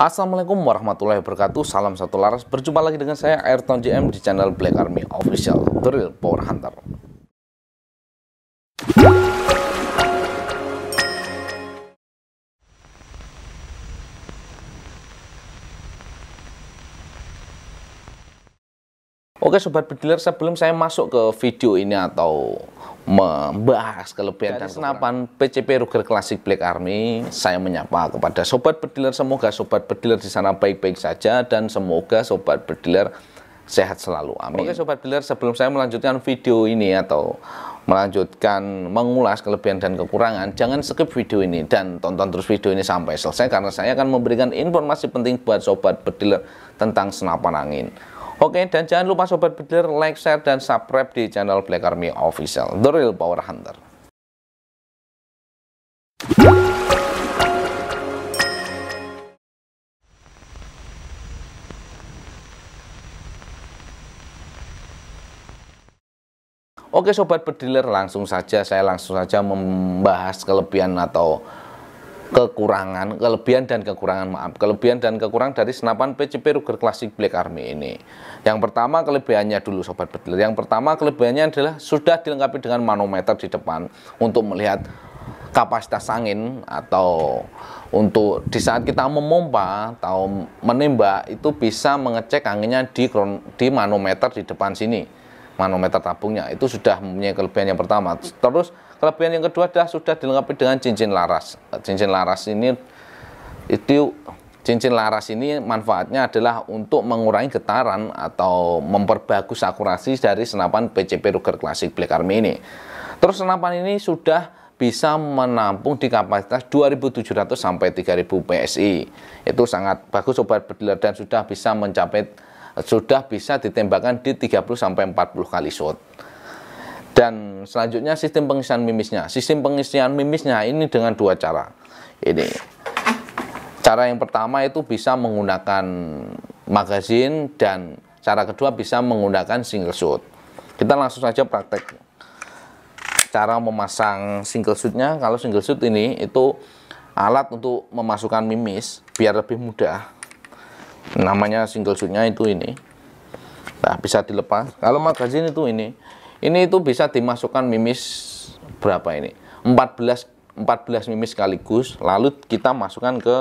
Assalamualaikum warahmatullahi wabarakatuh Salam satu laras Berjumpa lagi dengan saya Ayrton JM di channel Black Army Official Drill Power Hunter Oke sobat bediler sebelum saya masuk ke video ini atau membahas kelebihan Dari dan senapan PCP Ruger Classic Black Army, saya menyapa kepada sobat pediler semoga sobat pediler di sana baik-baik saja dan semoga sobat pediler sehat selalu. Amin. Oke sobat pediler, sebelum saya melanjutkan video ini atau melanjutkan mengulas kelebihan dan kekurangan, jangan skip video ini dan tonton terus video ini sampai selesai karena saya akan memberikan informasi penting buat sobat pediler tentang senapan angin. Oke, dan jangan lupa sobat builder like, share, dan subscribe di channel Black Army Official, The Real Power Hunter. Oke sobat pediler langsung saja saya langsung saja membahas kelebihan atau kekurangan, kelebihan dan kekurangan maaf, kelebihan dan kekurangan dari senapan PCP Ruger Classic Black Army ini. Yang pertama kelebihannya dulu sobat betul. Yang pertama kelebihannya adalah sudah dilengkapi dengan manometer di depan untuk melihat kapasitas angin atau untuk di saat kita memompa atau menembak itu bisa mengecek anginnya di di manometer di depan sini. Manometer tabungnya itu sudah mempunyai kelebihan yang pertama. Terus Kelebihan yang kedua adalah sudah dilengkapi dengan cincin laras. Cincin laras ini itu cincin laras ini manfaatnya adalah untuk mengurangi getaran atau memperbagus akurasi dari senapan PCP Ruger Classic Black Army ini. Terus senapan ini sudah bisa menampung di kapasitas 2.700 sampai 3.000 PSI. Itu sangat bagus sobat bediler dan sudah bisa mencapai sudah bisa ditembakkan di 30 sampai 40 kali shot. Dan selanjutnya sistem pengisian mimisnya. Sistem pengisian mimisnya ini dengan dua cara. Ini cara yang pertama itu bisa menggunakan magazin dan cara kedua bisa menggunakan single shoot. Kita langsung saja praktek cara memasang single shootnya. Kalau single shoot ini itu alat untuk memasukkan mimis biar lebih mudah. Namanya single shootnya itu ini. Nah, bisa dilepas. Kalau magazin itu ini ini itu bisa dimasukkan mimis berapa ini? 14 14 mimis sekaligus, lalu kita masukkan ke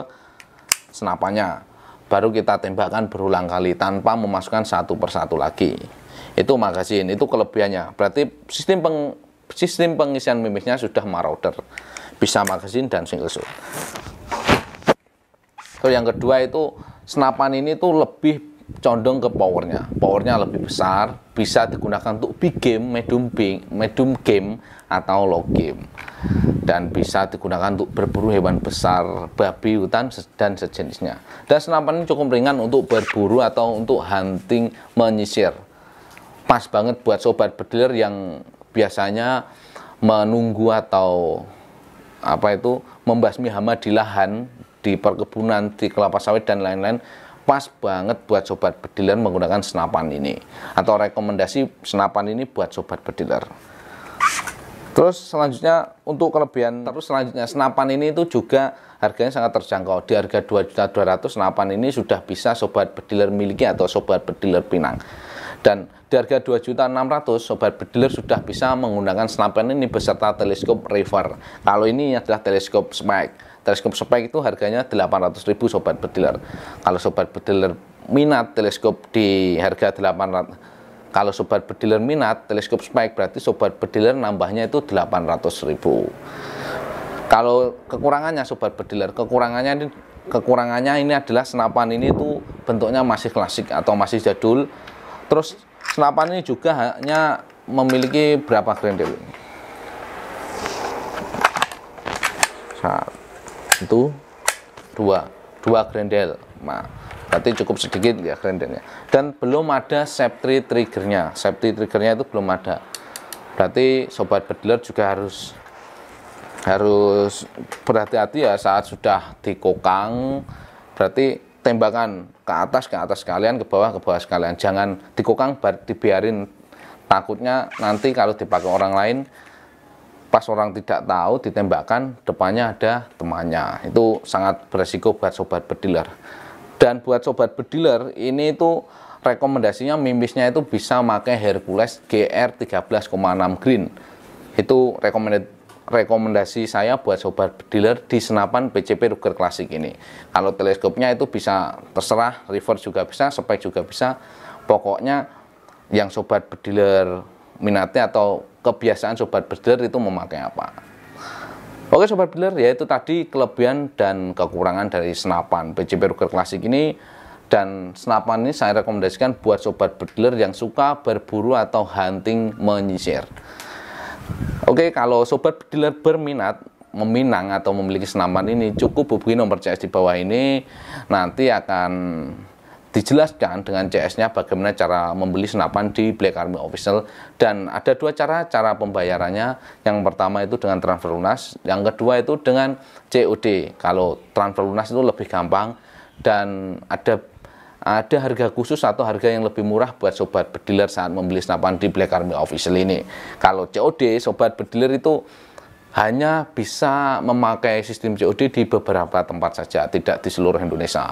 senapannya. Baru kita tembakkan berulang kali tanpa memasukkan satu persatu lagi. Itu magazin, itu kelebihannya. Berarti sistem peng, sistem pengisian mimisnya sudah marauder. Bisa magazin dan single shot. Terus yang kedua itu senapan ini tuh lebih condong ke powernya. Powernya lebih besar, bisa digunakan untuk big game, medium big, medium game atau low game. Dan bisa digunakan untuk berburu hewan besar, babi hutan dan sejenisnya. Dan senapan ini cukup ringan untuk berburu atau untuk hunting menyisir. Pas banget buat sobat bediler yang biasanya menunggu atau apa itu membasmi hama di lahan, di perkebunan, di kelapa sawit dan lain-lain pas banget buat sobat pediler menggunakan senapan ini atau rekomendasi senapan ini buat sobat pediler. terus selanjutnya untuk kelebihan terus selanjutnya senapan ini itu juga harganya sangat terjangkau di harga 2.200 senapan ini sudah bisa sobat pediler miliki atau sobat pediler pinang dan di harga 2.600 sobat bediler sudah bisa menggunakan senapan ini beserta teleskop river. Kalau ini adalah teleskop spike. Teleskop spike itu harganya 800.000 sobat bediler. Kalau sobat bediler minat teleskop di harga 800 kalau sobat bediler minat teleskop spike berarti sobat bediler nambahnya itu 800.000 kalau kekurangannya sobat bediler kekurangannya ini kekurangannya ini adalah senapan ini tuh bentuknya masih klasik atau masih jadul Terus senapan ini juga hanya memiliki berapa grendel? Satu, dua, dua grendel. Nah, berarti cukup sedikit ya grendelnya. Dan belum ada safety triggernya. Safety triggernya itu belum ada. Berarti sobat bedler juga harus harus berhati-hati ya saat sudah dikokang berarti tembakan ke atas, ke atas kalian ke bawah, ke bawah sekalian. Jangan dikokang, dibiarin. Takutnya nanti kalau dipakai orang lain, pas orang tidak tahu ditembakkan, depannya ada temannya. Itu sangat beresiko buat sobat bediler. Dan buat sobat bediler, ini itu rekomendasinya mimisnya itu bisa pakai Hercules GR 13,6 Green. Itu recommended rekomendasi saya buat sobat dealer di senapan PCP Ruger klasik ini. Kalau teleskopnya itu bisa terserah, reverse juga bisa, spek juga bisa. Pokoknya yang sobat dealer minatnya atau kebiasaan sobat dealer itu memakai apa. Oke sobat dealer, yaitu tadi kelebihan dan kekurangan dari senapan PCP Ruger klasik ini dan senapan ini saya rekomendasikan buat sobat dealer yang suka berburu atau hunting menyisir. Oke, kalau sobat dealer berminat meminang atau memiliki senapan ini, cukup hubungi nomor CS di bawah ini. Nanti akan dijelaskan dengan CS-nya bagaimana cara membeli senapan di Black Army Official dan ada dua cara cara pembayarannya yang pertama itu dengan transfer lunas yang kedua itu dengan COD kalau transfer lunas itu lebih gampang dan ada ada harga khusus atau harga yang lebih murah buat sobat bediler saat membeli senapan di Black Army Official ini. Kalau COD, sobat bediler itu hanya bisa memakai sistem COD di beberapa tempat saja, tidak di seluruh Indonesia.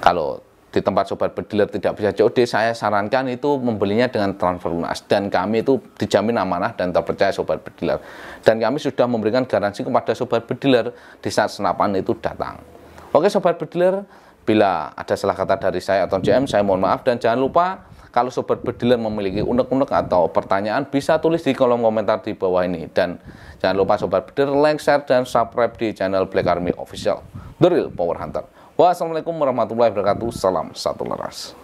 Kalau di tempat sobat bediler tidak bisa COD, saya sarankan itu membelinya dengan transfer lunas. Dan kami itu dijamin amanah dan terpercaya sobat bediler. Dan kami sudah memberikan garansi kepada sobat bediler di saat senapan itu datang. Oke sobat bediler, Bila ada salah kata dari saya atau JM, saya mohon maaf dan jangan lupa kalau sobat bediler memiliki unek-unek atau pertanyaan bisa tulis di kolom komentar di bawah ini dan jangan lupa sobat bediler like, share dan subscribe di channel Black Army Official The Real Power Hunter. Wassalamualaikum warahmatullahi wabarakatuh. Salam satu laras.